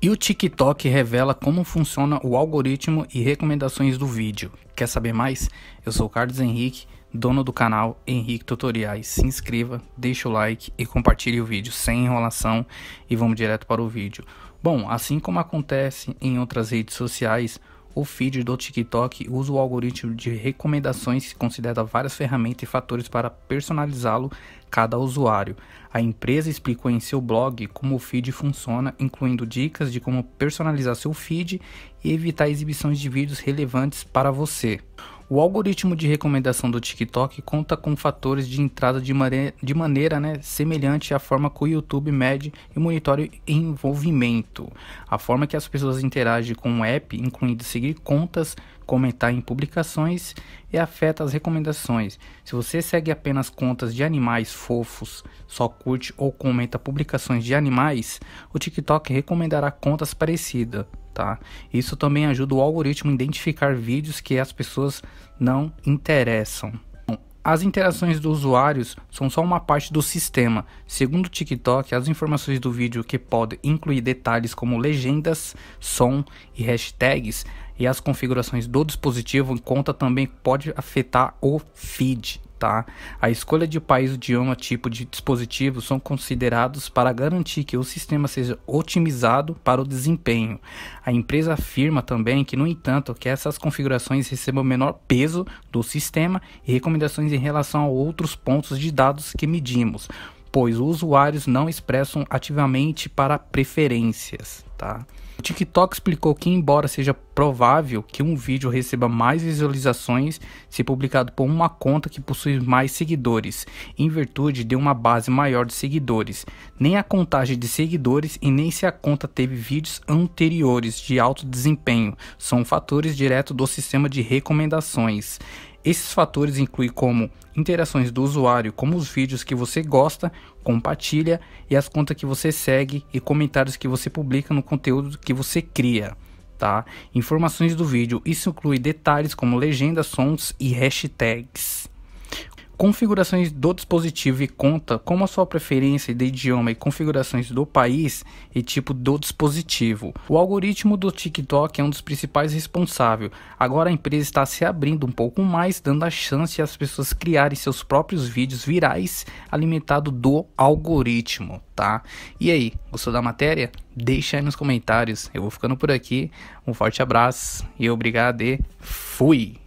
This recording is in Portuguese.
E o TikTok revela como funciona o algoritmo e recomendações do vídeo. Quer saber mais? Eu sou Carlos Henrique, dono do canal Henrique Tutoriais. Se inscreva, deixa o like e compartilhe o vídeo sem enrolação e vamos direto para o vídeo. Bom, assim como acontece em outras redes sociais, o feed do TikTok usa o algoritmo de recomendações que considera várias ferramentas e fatores para personalizá-lo cada usuário. A empresa explicou em seu blog como o feed funciona, incluindo dicas de como personalizar seu feed e evitar exibições de vídeos relevantes para você. O algoritmo de recomendação do TikTok conta com fatores de entrada de, de maneira né, semelhante à forma que o YouTube mede e monitora envolvimento. A forma que as pessoas interagem com o app, incluindo seguir contas, comentar em publicações e afeta as recomendações. Se você segue apenas contas de animais fofos, só curte ou comenta publicações de animais, o TikTok recomendará contas parecidas tá? Isso também ajuda o algoritmo a identificar vídeos que as pessoas não interessam. As interações dos usuários são só uma parte do sistema. Segundo o TikTok, as informações do vídeo que podem incluir detalhes como legendas, som e hashtags e as configurações do dispositivo em conta também pode afetar o feed tá? A escolha de país, idioma, tipo de dispositivo são considerados para garantir que o sistema seja otimizado para o desempenho. A empresa afirma também que, no entanto, que essas configurações recebam menor peso do sistema e recomendações em relação a outros pontos de dados que medimos, pois os usuários não expressam ativamente para preferências, tá? O TikTok explicou que, embora seja provável que um vídeo receba mais visualizações se publicado por uma conta que possui mais seguidores, em virtude de uma base maior de seguidores, nem a contagem de seguidores e nem se a conta teve vídeos anteriores de alto desempenho são fatores diretos do sistema de recomendações. Esses fatores incluem como interações do usuário, como os vídeos que você gosta, compartilha e as contas que você segue e comentários que você publica no conteúdo que você cria. Tá? Informações do vídeo, isso inclui detalhes como legendas, sons e hashtags configurações do dispositivo e conta como a sua preferência de idioma e configurações do país e tipo do dispositivo. O algoritmo do TikTok é um dos principais responsáveis. Agora a empresa está se abrindo um pouco mais, dando a chance às pessoas criarem seus próprios vídeos virais alimentado do algoritmo, tá? E aí, gostou da matéria? Deixa aí nos comentários. Eu vou ficando por aqui. Um forte abraço e obrigado e fui.